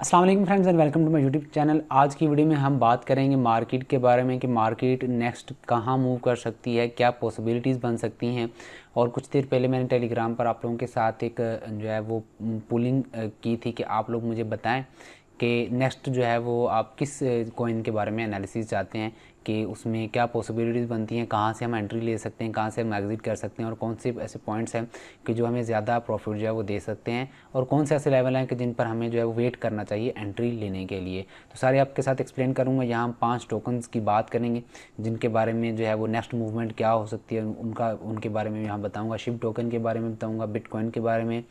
Aslam friends and welcome to my YouTube channel आज की video में हम बात करेंगे मार्केट के बारे में कि मार्केट नेक्स्ट कहाँ मूव कर सकती है क्या पॉसिबिलिटीज़ बन सकती हैं और कुछ देर पहले मैंने टेलीग्राम पर आप लोगों के साथ एक जो है वो पुलिंग की थी कि आप लोग मुझे बताएं कि नेक्स्ट जो है वो आप किस कॉइन के बारे में एनालिसिस चाहते हैं कि उसमें क्या पॉसिबिलिटीज़ बनती हैं कहाँ से हम एंट्री ले सकते हैं कहाँ से हम एग्ज़िट कर सकते हैं और कौन से ऐसे पॉइंट्स हैं कि जो हमें ज़्यादा प्रॉफिट जो है वो दे सकते हैं और कौन से ऐसे लेवल हैं कि जिन पर हमें जो है वो वेट करना चाहिए एंट्री लेने के लिए तो सारे आपके साथ एक्सप्लेन करूँगा यहाँ हम पाँच टोकन्स की बात करेंगे जिनके बारे में जो है वो नेक्स्ट मूवमेंट क्या हो सकती है उनका उनके बारे में यहाँ बताऊँगा शिव टोकन के बारे में बताऊँगा बिटकॉइन के बारे में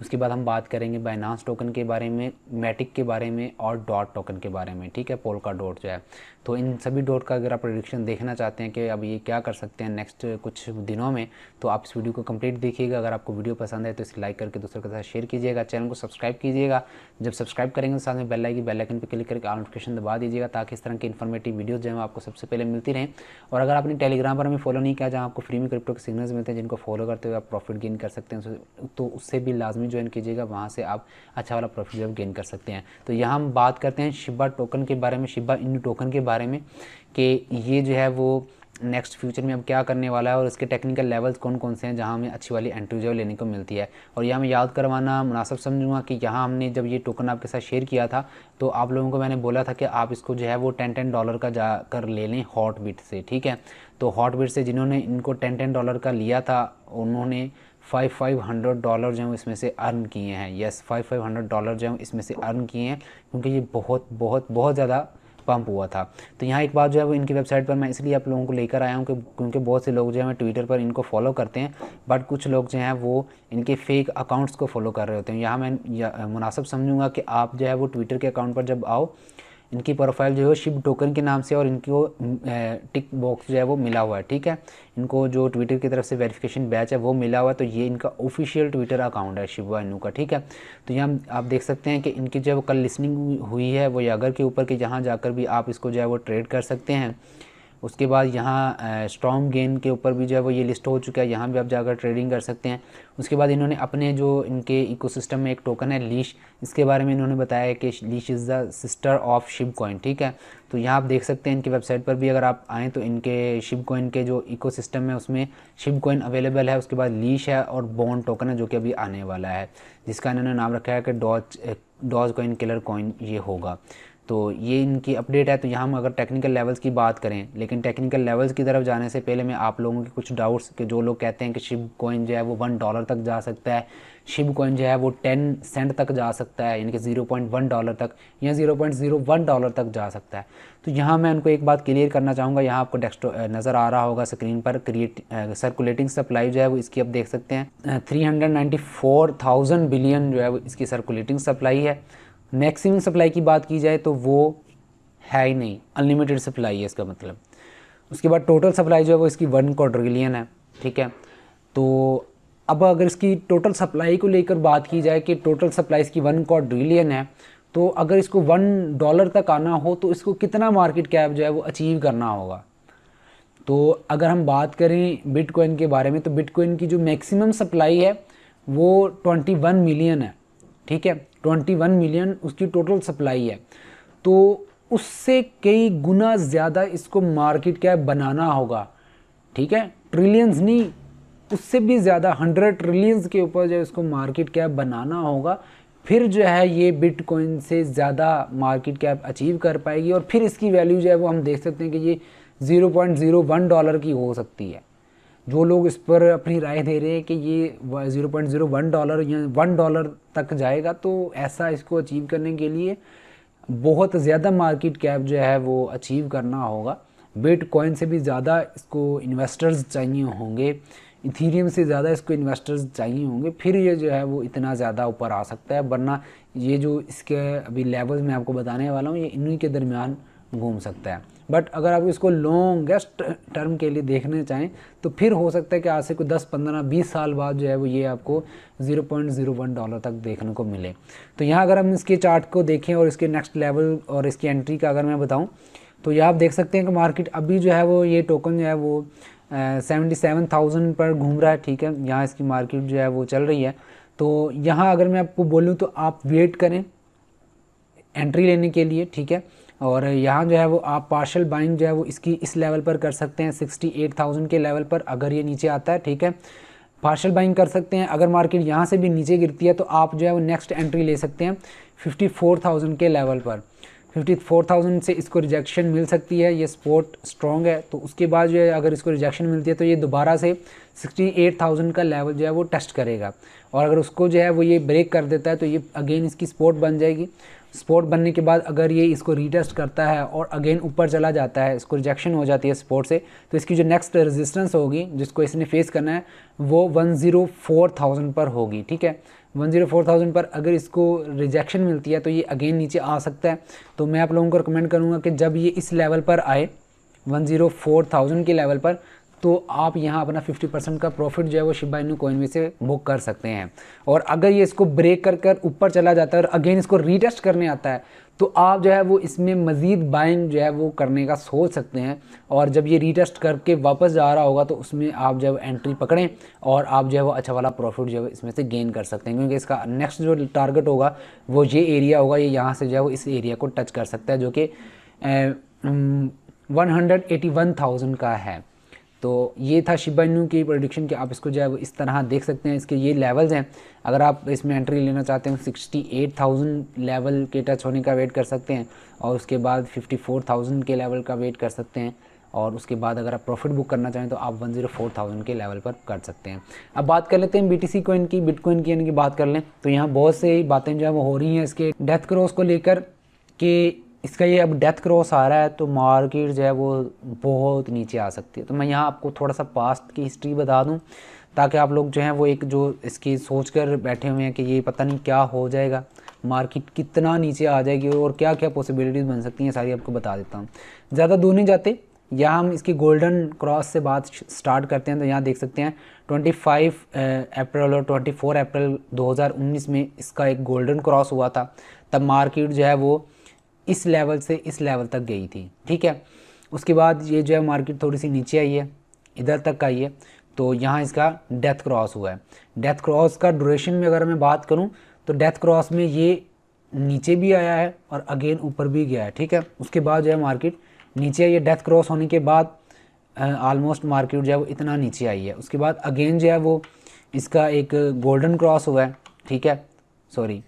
उसके बाद हम बात करेंगे बाइनास टोकन के बारे में मैटिक के बारे में और डॉट टोकन के बारे में ठीक है पोलका डॉट जो है तो इन सभी डॉट का अगर आप प्रोडिक्शन देखना चाहते हैं कि अब ये क्या कर सकते हैं नेक्स्ट कुछ दिनों में तो आप इस वीडियो को कंप्लीट देखिएगा अगर आपको वीडियो पसंद है तो इसे लाइक करके दूसरों के साथ शेयर कीजिएगा चैनल को सब्सक्राइब कीजिएगा जब सब्सक्राइब करेंगे तो साथ में बेल आएगी बेल आइकन पर क्लिक करके नोटिफिकेशन दबा दीजिएगा ताकि इस तरह की इन्फॉर्मेटिव वीडियो जो है आपको सबसे पहले मिलती रहे और अगर आपने टेलीग्राम पर हमें फॉलो नहीं किया जहाँ आपको फ्री में क्रिप्टो के सिग्नल्स मिलते हैं जिनको फॉलो करते हुए आप तो प्रॉफिट अच्छा गेन कर सकते हैं तो उससे भी लाजमी ज्वाइन कीजिएगा वहाँ से आप अच्छा वाला प्रॉफिट जो गेन कर सकते हैं तो यहाँ हम बात करते हैं शिबा टोकन के बारे में शिबा इन टोकन के बारे बारे में कि ये जो है वो नेक्स्ट फ्यूचर में अब क्या करने वाला है और इसके टेक्निकल लेवल्स कौन कौन से हैं जहां हमें अच्छी वाली एंट्री जो लेने को मिलती है और यह मैं याद करवाना मुनासब समझूंगा कि यहाँ हमने जब ये टोकन आपके साथ शेयर किया था तो आप लोगों को मैंने बोला था कि आप इसको जो है वो टेन टेन डॉलर का जा कर ले लें हॉट बिट से ठीक है तो हॉट बिट से जिन्होंने इनको टेन टेन डॉलर का लिया था उन्होंने फाइव फाइव हंड्रेड डॉलर जो हूँ इसमें से अर्न किए हैं yes five five hundred dollar जो हूँ इसमें से अर्न किए हैं क्योंकि ये बहुत बहुत बहुत ज़्यादा पम्प हुआ था तो यहाँ एक बात जो है वो इनकी वेबसाइट पर मैं इसलिए आप लोगों को लेकर आया हूँ क्योंकि बहुत से लोग जो है मैं ट्विटर पर इनको फॉलो करते हैं बट कुछ लोग जो हैं वो इनके फेक अकाउंट्स को फॉलो कर रहे होते हैं यहाँ मैं मुनासब समझूंगा कि आप जो है वो ट्विटर के अकाउंट पर जब आओ इनकी प्रोफाइल जो है शिप टोकन के नाम से और इनको टिक बॉक्स जो है वो मिला हुआ है ठीक है इनको जो ट्विटर की तरफ से वेरिफिकेशन बैच है वो मिला हुआ है तो ये इनका ऑफिशियल ट्विटर अकाउंट है शिव इनू का ठीक है तो यहाँ आप देख सकते हैं कि इनकी जो है कल लिसनिंग हुई है वो यागर के ऊपर के जहाँ जाकर भी आप इसको जो है वो ट्रेड कर सकते हैं उसके बाद यहाँ स्ट्रॉन्ग गेन के ऊपर भी जो है वो ये लिस्ट हो चुका है यहाँ भी आप जाकर ट्रेडिंग कर सकते हैं उसके बाद इन्होंने अपने जो इनके इकोसिस्टम में एक टोकन है लीश इसके बारे में इन्होंने बताया कि Leash is the sister of Shib coin ठीक है तो यहाँ आप देख सकते हैं इनकी वेबसाइट पर भी अगर आप आएँ तो इनके शिप कॉइन के जो सिस्टम है उसमें शिप कॉइन अवेलेबल है उसके बाद लीश है और बॉन्ड टोकन है जो कि अभी आने वाला है जिसका इन्होंने नाम रखा है कि डॉच डॉज कॉइन किलर कॉइन ये होगा तो ये इनकी अपडेट है तो यहाँ हम अगर टेक्निकल लेवल्स की बात करें लेकिन टेक्निकल लेवल्स की तरफ जाने से पहले मैं आप लोगों के कुछ डाउट्स के जो लोग कहते हैं कि शिव कॉइन जो है वो वन डॉलर तक जा सकता है शिव कॉइन जो है वो टेन सेंट तक जा सकता है यानी कि ज़ीरो पॉइंट वन डॉलर तक या zero point zero one dollar तक जा सकता है तो यहाँ मैं उनको एक बात क्लियर करना चाहूँगा यहाँ आपको डेस्क नज़र आ रहा होगा स्क्रीन पर क्रिएट सर्कुलेटिंग सप्लाई जो है वो इसकी आप देख सकते हैं three hundred ninety four thousand billion जो है वो इसकी सर्कुलेटिंग सप्लाई है मैक्सिमम सप्लाई की बात की जाए तो वो है ही नहीं अनलिमिटेड सप्लाई है इसका मतलब उसके बाद टोटल सप्लाई जो है वो इसकी वन क्वाड्रिलियन है ठीक है तो अब अगर इसकी टोटल सप्लाई को लेकर बात की जाए कि टोटल सप्लाई इसकी वन क्वाड्रिलियन है तो अगर इसको वन डॉलर तक आना हो तो इसको कितना मार्केट कैप जो है वो अचीव करना होगा तो अगर हम बात करें बिटकॉइन के बारे में तो बिटकॉइन की जो मैक्सिमम सप्लाई है वो ट्वेंटी वन मिलियन है ठीक है 21 मिलियन उसकी टोटल सप्लाई है तो उससे कई गुना ज़्यादा इसको मार्केट कैप बनाना होगा ठीक है ट्रिलियंस नहीं उससे भी ज़्यादा हंड्रेड ट्रिलियंस के ऊपर जो इसको मार्केट कैप बनाना होगा फिर जो है ये बिटकॉइन से ज़्यादा मार्केट कैप अचीव कर पाएगी और फिर इसकी वैल्यू जो है वो हम देख सकते हैं कि ये zero point zero one dollar की हो सकती है जो लोग इस पर अपनी राय दे रहे हैं कि ये zero point zero one dollar या वन डॉलर तक जाएगा तो ऐसा इसको अचीव करने के लिए बहुत ज़्यादा मार्केट कैप जो है वो अचीव करना होगा बिटकॉइन से भी ज़्यादा इसको इन्वेस्टर्स चाहिए होंगे इथीरियम से ज़्यादा इसको इन्वेस्टर्स चाहिए होंगे फिर ये जो है वो इतना ज़्यादा ऊपर आ सकता है वरना ये जो इसके अभी लेवल्स मैं आपको बताने वाला हूँ ये इन्हीं के दरमियान घूम सकता है बट अगर आप इसको लॉन्गेस्ट टर्म के लिए देखने चाहें तो फिर हो सकता है कि आज से कोई दस पंद्रह बीस साल बाद जो है वो ये आपको zero point zero one dollar तक देखने को मिले तो यहाँ अगर हम इसके चार्ट को देखें और इसके नेक्स्ट लेवल और इसकी एंट्री का अगर मैं बताऊँ तो यह आप देख सकते हैं कि मार्केट अभी जो है वो ये टोकन जो है वो सेवेंटी सेवन थाउजेंड पर घूम रहा है ठीक है यहाँ इसकी मार्केट जो है वो चल रही है तो यहाँ अगर मैं आपको बोलूँ तो आप वेट करें एंट्री लेने के लिए ठीक है और यहाँ जो है वो आप पार्शल बाइंग जो है वो इसकी इस लेवल पर कर सकते हैं सिक्सटी एट थाउजेंड के लेवल पर अगर ये नीचे आता है ठीक है पार्शल बाइंग कर सकते हैं अगर मार्केट यहाँ से भी नीचे गिरती है तो आप जो है वो नेक्स्ट एंट्री ले सकते हैं फिफ्टी फोर थाउजेंड के लेवल पर फिफ्टी फोर थाउजेंड से इसको रिजेक्शन मिल सकती है ये स्पोर्ट स्ट्रॉन्ग है तो उसके बाद जो है अगर इसको रिजेक्शन मिलती है तो ये दोबारा से सिक्सटी एट थाउजेंड का लेवल जो है वो टेस्ट करेगा और अगर उसको जो है वो ये ब्रेक कर देता है तो ये अगेन इसकी स्पोर्ट बन जाएगी स्पोर्ट बनने के बाद अगर ये इसको रीटेस्ट करता है और अगेन ऊपर चला जाता है इसको रिजेक्शन हो जाती है स्पोर्ट से तो इसकी जो नेक्स्ट रेजिस्टेंस होगी जिसको इसने फेस करना है वो 104,000 पर होगी ठीक है 104,000 पर अगर इसको रिजेक्शन मिलती है तो ये अगेन नीचे आ सकता है तो मैं आप लोगों को रिकमेंड करूँगा कि जब ये इस लेवल पर आए थाउजेंड के लेवल पर तो आप यहाँ अपना 50 परसेंट का प्रॉफिट जो है वो शिबा कोइन में से बुक कर सकते हैं और अगर ये इसको ब्रेक कर कर ऊपर चला जाता है और अगेन इसको रीटेस्ट करने आता है तो आप जो है वो इसमें मज़ीद बाइंग जो है वो करने का सोच सकते हैं और जब ये रीटेस्ट करके वापस जा रहा होगा तो उसमें आप जो है एंट्री पकड़ें और आप जो है वो अच्छा वाला प्रॉफिट जो है इसमें से गेन कर सकते हैं क्योंकि इसका नेक्स्ट जो टारगेट होगा वो ये एरिया होगा ये यहाँ से जो है वो इस एरिया को टच कर सकता है जो कि one hundred eighty one thousand का है तो ये था शिबा इनू की प्रोडिक्शन कि आप इसको जो है वो इस तरह देख सकते हैं इसके ये लेवल्स हैं अगर आप इसमें एंट्री लेना चाहते हैं सिक्सटी एट थाउजेंड लेवल के टच होने का वेट कर सकते हैं और उसके बाद फिफ्टी फोर थाउजेंड के लेवल का वेट कर सकते हैं और उसके बाद अगर आप प्रॉफिट बुक करना चाहें तो आप 104,000 के लेवल पर कर सकते हैं अब बात कर लेते हैं बी टी कोइन की बिटकॉइन की यानी कि बात कर लें तो यहाँ बहुत से बातें जो है वो हो रही हैं इसके डेथ क्रोस को लेकर कि इसका ये अब डेथ क्रॉस आ रहा है तो मार्केट जो है वो बहुत नीचे आ सकती है तो मैं यहाँ आपको थोड़ा सा पास्ट की हिस्ट्री बता दूँ ताकि आप लोग जो हैं वो एक जो इसकी सोच कर बैठे हुए हैं कि ये पता नहीं क्या हो जाएगा मार्केट कितना नीचे आ जाएगी और क्या क्या पॉसिबिलिटीज़ बन सकती हैं सारी आपको बता देता हूँ ज़्यादा दूर नहीं जाते यहाँ हम इसकी गोल्डन क्रॉस से बात स्टार्ट करते हैं तो यहाँ देख सकते हैं 25 अप्रैल और 24 अप्रैल 2019 में इसका एक गोल्डन क्रॉस हुआ था तब मार्केट जो है वो इस लेवल से इस लेवल तक गई थी ठीक है उसके बाद ये जो है मार्केट थोड़ी सी नीचे आई है इधर तक आई है तो यहाँ इसका डेथ क्रॉस हुआ है डेथ क्रॉस का ड्यूरेशन में अगर मैं बात करूँ तो डेथ क्रॉस में ये नीचे भी आया है और अगेन ऊपर भी गया है ठीक है उसके बाद जो है मार्केट नीचे आई है डेथ क्रॉस होने के बाद आलमोस्ट मार्केट जो है वो इतना नीचे आई है उसके बाद अगेन जो है वो इसका एक गोल्डन क्रॉस हुआ है ठीक है सॉरी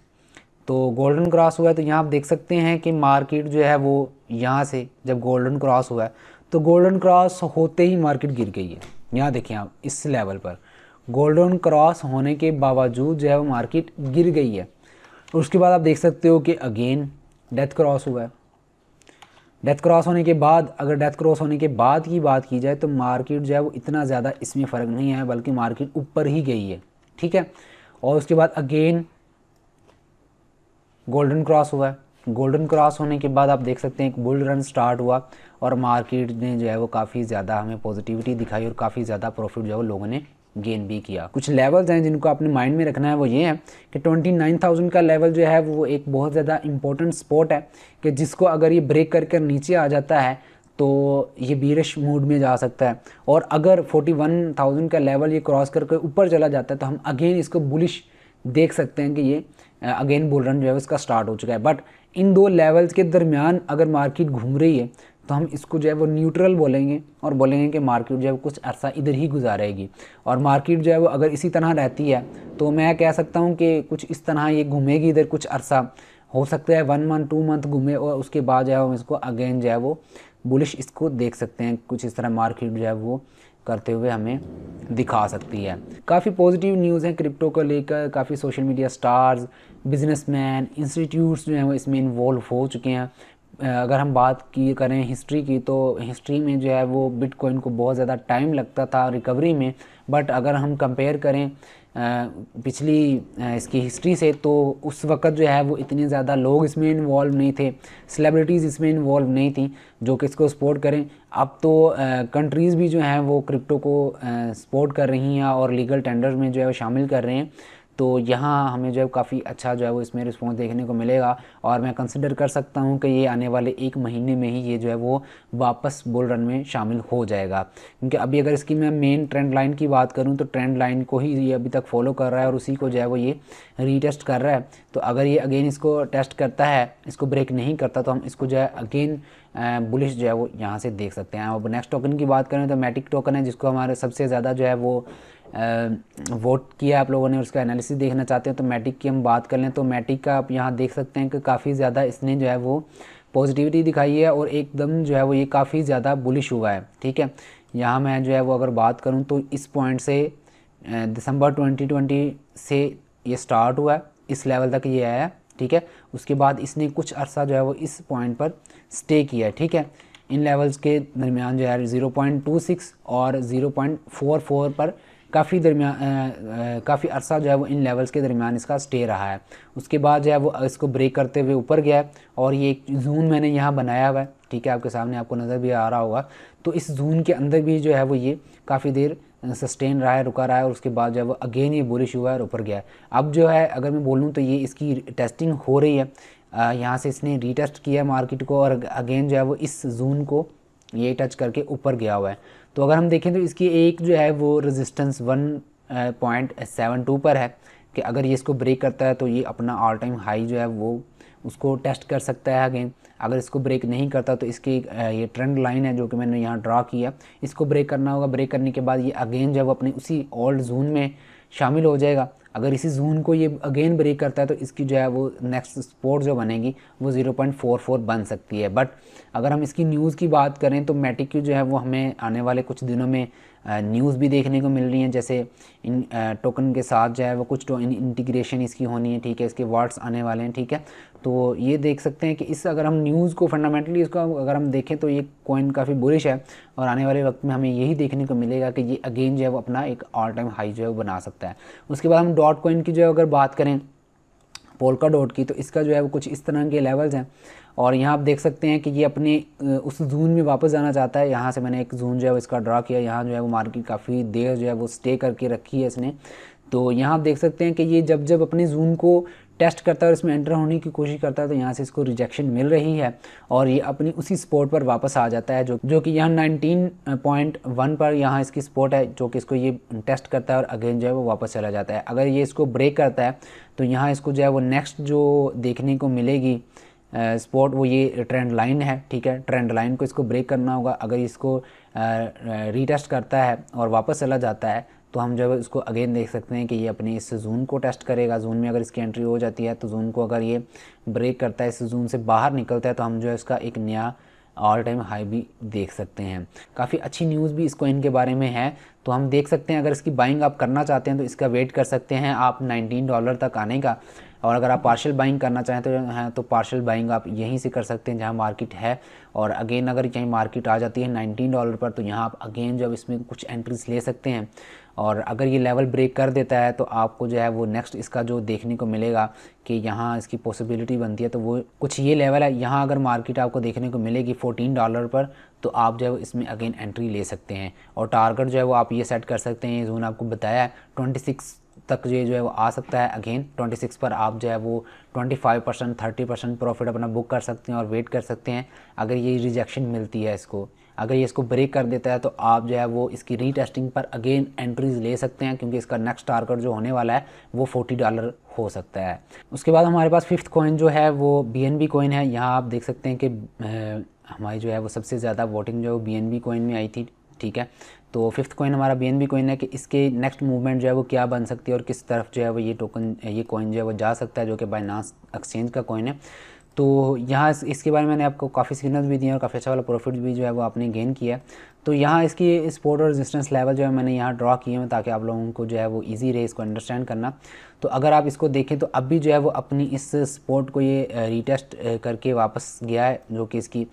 तो गोल्डन क्रॉस हुआ है तो यहाँ आप देख सकते हैं कि मार्केट जो है वो यहाँ से जब गोल्डन क्रॉस हुआ है तो गोल्डन क्रॉस होते ही मार्केट गिर गई है यहाँ देखें आप इस लेवल पर गोल्डन क्रॉस होने के बावजूद जो है वो मार्केट गिर गई है उसके बाद आप देख सकते हो कि अगेन डेथ क्रॉस हुआ है डेथ क्रॉस होने के बाद अगर डेथ क्रॉस होने के बाद की बात की जाए तो मार्केट जो है वो इतना ज़्यादा इसमें फ़र्क नहीं आया बल्कि मार्केट ऊपर ही गई है ठीक है और उसके बाद अगेन गोल्डन क्रॉस हुआ है गोल्डन क्रॉस होने के बाद आप देख सकते हैं एक बुल रन स्टार्ट हुआ और मार्केट ने जो है वो काफ़ी ज़्यादा हमें पॉजिटिविटी दिखाई और काफ़ी ज़्यादा प्रॉफिट जो है वो लोगों ने गेन भी किया कुछ लेवल्स हैं जिनको आपने माइंड में रखना है वो ये है कि 29,000 का लेवल जो है वो एक बहुत ज़्यादा इंपॉर्टेंट स्पॉट है कि जिसको अगर ये ब्रेक कर कर नीचे आ जाता है तो ये बीरश मूड में जा सकता है और अगर 41,000 का लेवल ये क्रॉस करके ऊपर चला जाता है तो हम अगेन इसको बुलिश देख सकते हैं कि ये अगेन बोल रन जो है उसका स्टार्ट हो चुका है बट इन दो लेवल्स के दरमियान अगर मार्केट घूम रही है तो हम इसको जो है वो न्यूट्रल बोलेंगे और बोलेंगे कि मार्केट जो है कुछ अर्सा इधर ही गुजारेगी और मार्केट जो है वो अगर इसी तरह रहती है तो मैं कह सकता हूँ कि कुछ इस तरह ये घूमेगी इधर कुछ अरसा हो सकता है वन मंथ टू मंथ घूमे और उसके बाद जो है हम इसको अगेन जो है वो बुलिश इसको देख सकते हैं कुछ इस तरह मार्केट जो है वो करते हुए हमें दिखा सकती है काफ़ी पॉजिटिव न्यूज़ हैं क्रिप्टो को लेकर काफ़ी social media stars businessman institutes जो हैं वो इसमें इन्वॉल्व हो चुके हैं अगर हम बात की करें हिस्ट्री की तो हिस्ट्री में जो है वो बिटकॉइन को बहुत ज़्यादा टाइम लगता था रिकवरी में बट अगर हम कंपेयर करें पिछली इसकी हिस्ट्री से तो उस वक्त जो है वो इतने ज़्यादा लोग इसमें इन्वॉल्व नहीं थे सेलिब्रिटीज़ इसमें इन्वॉल्व नहीं थी जो कि इसको सपोर्ट करें अब तो कंट्रीज़ भी जो हैं वो क्रिप्टो को सपोर्ट कर रही हैं और लीगल टेंडर में जो है वो शामिल कर रहे हैं तो यहाँ हमें जो है काफ़ी अच्छा जो है वो इसमें रिस्पॉन्स देखने को मिलेगा और मैं कंसिडर कर सकता हूँ कि ये आने वाले एक महीने में ही ये जो है वो वापस बुल रन में शामिल हो जाएगा क्योंकि अभी अगर इसकी मैं मेन ट्रेंड लाइन की बात करूँ तो ट्रेंड लाइन को ही ये अभी तक फॉलो कर रहा है और उसी को जो है वो ये रीटेस्ट कर रहा है तो अगर ये अगेन इसको टेस्ट करता है इसको ब्रेक नहीं करता तो हम इसको जो है अगेन बुलिश जो है वो यहाँ से देख सकते हैं अब नेक्स्ट टोकन की बात करें तो मैटिक टोकन है जिसको हमारे सबसे ज़्यादा जो है वो वोट किया आप लोगों ने उसका एनालिसिस देखना चाहते हैं तो मैटिक की हम बात कर लें तो मैटिक का आप यहाँ देख सकते हैं कि काफ़ी ज़्यादा इसने जो है वो पॉजिटिविटी दिखाई है और एकदम जो है वो ये काफ़ी ज़्यादा बुलिश हुआ है ठीक है यहाँ मैं जो है वो अगर बात करूँ तो इस पॉइंट से दिसंबर ट्वेंटी से ये स्टार्ट हुआ है इस लेवल तक ये आया ठीक है उसके बाद इसने कुछ अरसा जो है वो इस पॉइंट पर स्टे किया है ठीक है इन लेवल्स के दरमियान जो है 0.26 और 0.44 पर काफ़ी दरमिया काफ़ी अरसा जो है वो इन लेवल्स के दरमियान इसका स्टे रहा है उसके बाद जो है वो इसको ब्रेक करते हुए ऊपर गया है और ये एक जून मैंने यहाँ बनाया हुआ है ठीक है आपके सामने आपको नज़र भी आ रहा होगा तो इस जून के अंदर भी जो है वो ये काफ़ी देर सस्टेन रहा है रुका रहा है और उसके बाद जो है वो अगेन ये बोलिश हुआ है और ऊपर गया है अब जो है अगर मैं बोलूँ तो ये इसकी टेस्टिंग हो रही है यहाँ से इसने रीटेस्ट किया मार्केट को और अगेन जो है वो इस जून को ये टच करके ऊपर गया हुआ है तो अगर हम देखें तो इसकी एक जो है वो resistance one point seven two पर है कि अगर ये इसको ब्रेक करता है तो ये अपना ऑल टाइम हाई जो है वो उसको टेस्ट कर सकता है अगेन अगर इसको ब्रेक नहीं करता तो इसकी ये ट्रेंड लाइन है जो कि मैंने यहाँ ड्रा किया इसको ब्रेक करना होगा ब्रेक करने के बाद ये अगेन जो है वो अपने उसी ओल्ड जोन में शामिल हो जाएगा अगर इसी जोन को ये अगेन ब्रेक करता है तो इसकी जो है वो नेक्स्ट स्पोर्ट जो बनेगी वो 0.44 बन सकती है बट अगर हम इसकी न्यूज़ की बात करें तो मेटिक की जो है वो हमें आने वाले कुछ दिनों में न्यूज़ भी देखने को मिल रही है जैसे इन टोकन के साथ जो है वो कुछ तो इंटीग्रेशन इसकी होनी है ठीक है इसके वर्ड्स आने वाले हैं ठीक है तो ये देख सकते हैं कि इस अगर हम न्यूज़ को फंडामेंटली इसको अगर हम देखें तो ये कॉइन काफ़ी बुरिश है और आने वाले वक्त में हमें यही देखने को मिलेगा कि ये अगेन जो है वो अपना एक ऑल टाइम हाई जो है वो बना सकता है उसके बाद हम डॉट कॉइन की जो है अगर बात करें पोलका डॉट की तो इसका जो है वो कुछ इस तरह के लेवल्स हैं और यहाँ आप देख सकते हैं कि ये अपने उस जून में वापस जाना चाहता है यहाँ से मैंने एक जून जो है इसका ड्रा किया यहाँ जो है वो मार्केट काफ़ी देर जो है वो स्टे करके रखी है इसने तो यहाँ आप देख सकते हैं कि ये जब जब अपने जून को टेस्ट करता है और इसमें एंटर होने की कोशिश करता है तो यहाँ से इसको रिजेक्शन मिल रही है और ये अपनी उसी स्पोर्ट पर वापस आ जाता है जो जो कि यहाँ 19.1 पर यहाँ इसकी स्पोर्ट है जो कि इसको ये टेस्ट करता है और अगेन जो है वो वापस चला जाता है अगर ये इसको ब्रेक करता है तो यहाँ इसको जो है वो नेक्स्ट जो देखने को मिलेगी स्पोर्ट वो ये ट्रेंड लाइन है ठीक है ट्रेंड लाइन को इसको ब्रेक करना होगा अगर इसको रीटेस्ट करता है और वापस चला जाता है तो हम जब इसको अगेन देख सकते हैं कि ये अपने इस जोन को टेस्ट करेगा जोन में अगर इसकी एंट्री हो जाती है तो जोन को अगर ये ब्रेक करता है इस जोन से बाहर निकलता है तो हम जो है इसका एक नया ऑल टाइम हाई भी देख सकते हैं काफ़ी अच्छी न्यूज़ भी इसको इनके बारे में है तो हम देख सकते हैं अगर इसकी बाइंग आप करना चाहते हैं तो इसका वेट कर सकते हैं आप 19 डॉलर तक आने का और अगर आप पार्शल बाइंग करना चाहें तो हैं तो पार्शल बाइंग आप यहीं से कर सकते हैं जहां मार्केट है और अगेन अगर यहीं मार्केट आ जाती है 19 डॉलर पर तो यहाँ आप अगेन जब इसमें कुछ एंट्रीज ले सकते हैं और अगर ये लेवल ब्रेक कर देता है तो आपको जो है वो नेक्स्ट इसका जो देखने को मिलेगा कि यहाँ इसकी पॉसिबिलिटी बनती है तो वो कुछ ये लेवल है यहाँ अगर मार्केट आपको देखने को मिलेगी फोटीन डॉलर पर तो आप जो है वो इसमें अगेन एंट्री ले सकते हैं और टारगेट जो है वो आप ये सेट कर सकते हैं जोन आपको बताया है ट्वेंटी सिक्स तक ये जो है वो आ सकता है अगेन 26 पर आप जो है वो 25 परसेंट थर्टी परसेंट प्रॉफिट अपना बुक कर सकते हैं और वेट कर सकते हैं अगर ये रिजेक्शन मिलती है इसको अगर ये इसको ब्रेक कर देता है तो आप जो है वो इसकी रीटेस्टिंग पर अगेन एंट्रीज ले सकते हैं क्योंकि इसका नेक्स्ट टारगेट जो होने वाला है वो फोर्टी डॉलर हो सकता है उसके बाद हमारे पास फिफ्थ कॉइन जो है वो बी एन बी कॉइन है यहाँ आप देख सकते हैं कि हमारी जो है वो सबसे ज़्यादा वोटिंग जो है वो बी एन बी कॉइन में आई थी ठीक है तो फिफ्थ कॉइन हमारा बी एन बी कॉइन है कि इसके नेक्स्ट मूवमेंट जो है वो क्या बन सकती है और किस तरफ जो है वो ये टोकन ये कॉइन जो है वो जा सकता है जो कि बाइनास एक्सचेंज का कॉइन है तो यहाँ इसके बारे में मैंने आपको काफ़ी सिग्नल भी दिए और काफ़ी अच्छा वाला प्रॉफिट भी जो है वो आपने गेन किया तो यहाँ इसकी स्पोर्ट और रेजिस्टेंस लेवल जो है मैंने यहाँ ड्रा किए हैं ताकि आप लोगों को जो है वो इजी रहे इसको अंडरस्टैंड करना तो अगर आप इसको देखें तो अब भी जो है वो अपनी इस स्पोर्ट को ये रीटेस्ट करके वापस गया है जो कि इसकी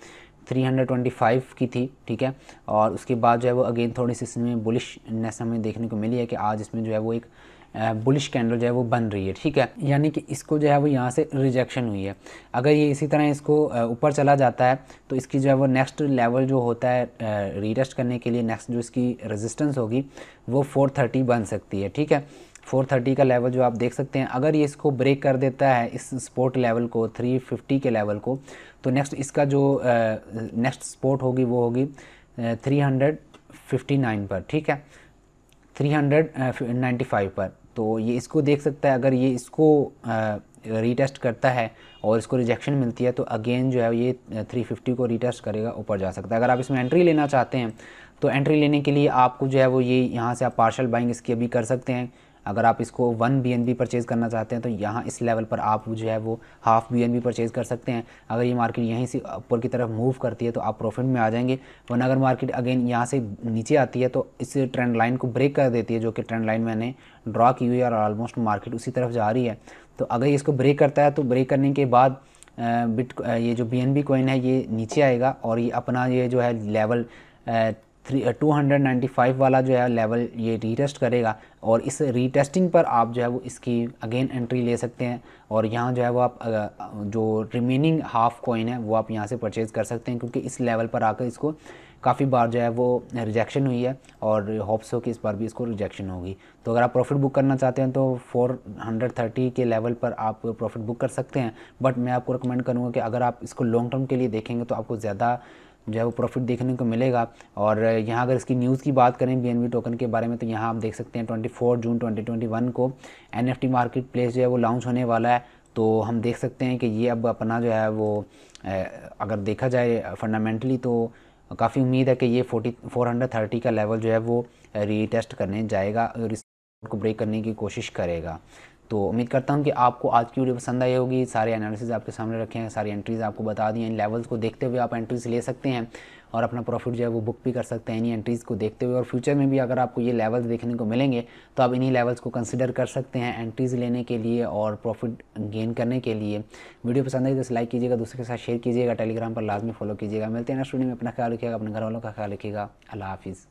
325 की थी ठीक है और उसके बाद जो है वो अगेन थोड़ी सी इसमें बुलिशनेस हमें देखने को मिली है कि आज इसमें जो है वो एक बुलिश कैंडल जो है वो बन रही है ठीक है यानी कि इसको जो है वो यहाँ से रिजेक्शन हुई है अगर ये इसी तरह इसको ऊपर चला जाता है तो इसकी जो है वो नेक्स्ट लेवल जो होता है रीटेस्ट करने के लिए नेक्स्ट जो इसकी रेजिस्टेंस होगी वो 430 बन सकती है ठीक है 430 का लेवल जो आप देख सकते हैं अगर ये इसको ब्रेक कर देता है इस स्पोर्ट लेवल को 350 के लेवल को तो नेक्स्ट इसका जो नेक्स्ट स्पोर्ट होगी वो होगी 359 पर ठीक है 395 पर तो ये इसको देख सकता है अगर ये इसको रीटेस्ट करता है और इसको रिजेक्शन मिलती है तो अगेन जो है ये 350 को रीटेस्ट करेगा ऊपर जा सकता है अगर आप इसमें एंट्री लेना चाहते हैं तो एंट्री लेने के लिए आपको जो है वो ये यहाँ से आप पार्शल बाइंग इसकी अभी कर सकते हैं अगर आप इसको one B N B purchase करना चाहते हैं तो यहाँ इस लेवल पर आप जो है वो half B N B purchase कर सकते हैं अगर ये मार्केट यहीं से ऊपर की तरफ मूव करती है तो आप प्रॉफिट में आ जाएंगे वरना अगर मार्केट अगेन यहाँ से नीचे आती है तो इस ट्रेंड लाइन को ब्रेक कर देती है जो कि ट्रेंड लाइन मैंने ड्रॉ की हुई है और ऑलमोस्ट मार्केट उसी तरफ जा रही है तो अगर इसको ब्रेक करता है तो ब्रेक करने के बाद बिट ये जो बी एन बी कॉइन है ये नीचे आएगा और ये अपना ये जो है level three two hundred ninety five वाला जो है लेवल ये रीटेस्ट करेगा और इस रीटेस्टिंग पर आप जो है वो इसकी अगेन एंट्री ले सकते हैं और यहाँ जो है वो आप जो रिमेनिंग हाफ कॉइन है वो आप यहाँ से परचेज़ कर सकते हैं क्योंकि इस लेवल पर आकर इसको काफ़ी बार जो है वो रिजेक्शन हुई है और होप्स हो कि इस बार भी इसको रिजेक्शन होगी तो अगर आप प्रॉफिट बुक करना चाहते हैं तो 430 के लेवल पर आप प्रॉफिट बुक कर सकते हैं बट मैं आपको रिकमेंड करूँगा कि अगर आप इसको लॉन्ग टर्म के लिए देखेंगे तो आपको ज़्यादा जो है वो प्रॉफिट देखने को मिलेगा और यहाँ अगर इसकी न्यूज़ की बात करें बी टोकन के बारे में तो यहाँ आप देख सकते हैं 24 जून 2021 को एन मार्केट प्लेस जो है वो लॉन्च होने वाला है तो हम देख सकते हैं कि ये अब अपना जो है वो अगर देखा जाए फंडामेंटली तो काफ़ी उम्मीद है कि ये फोर्टी फोर हंड्रेड थर्टी का लेवल जो है वो रीटेस्ट करने जाएगा और इस को ब्रेक करने की कोशिश करेगा तो उम्मीद करता हूँ कि आपको आज की वीडियो पसंद आई होगी सारे एनालिसिस आपके सामने रखे हैं सारी एंट्रीज़ आपको बता दी हैं इन लेवल्स को देखते हुए आप एंट्रीज़ ले सकते हैं और अपना प्रॉफिट जो है वो बुक भी कर सकते हैं इन्हीं एंट्रीज़ को देखते हुए और फ्यूचर में भी अगर आपको ये लेवल्स देखने को मिलेंगे तो आप इन्हीं लेवल्स को कंसिडर कर सकते हैं एंट्रीज़ लेने के लिए और प्रॉफिट गेन करने के लिए वीडियो पसंद आई तो लाइक कीजिएगा दूसरे के साथ शेयर कीजिएगा टेलीग्राम पर लाजमी फॉलो कीजिएगा मिलते हैं ना स्टूडियो में अपना ख्याल रखिएगा अपने घर वालों का ख्याल रखिएगा अल्लाह हाफिज़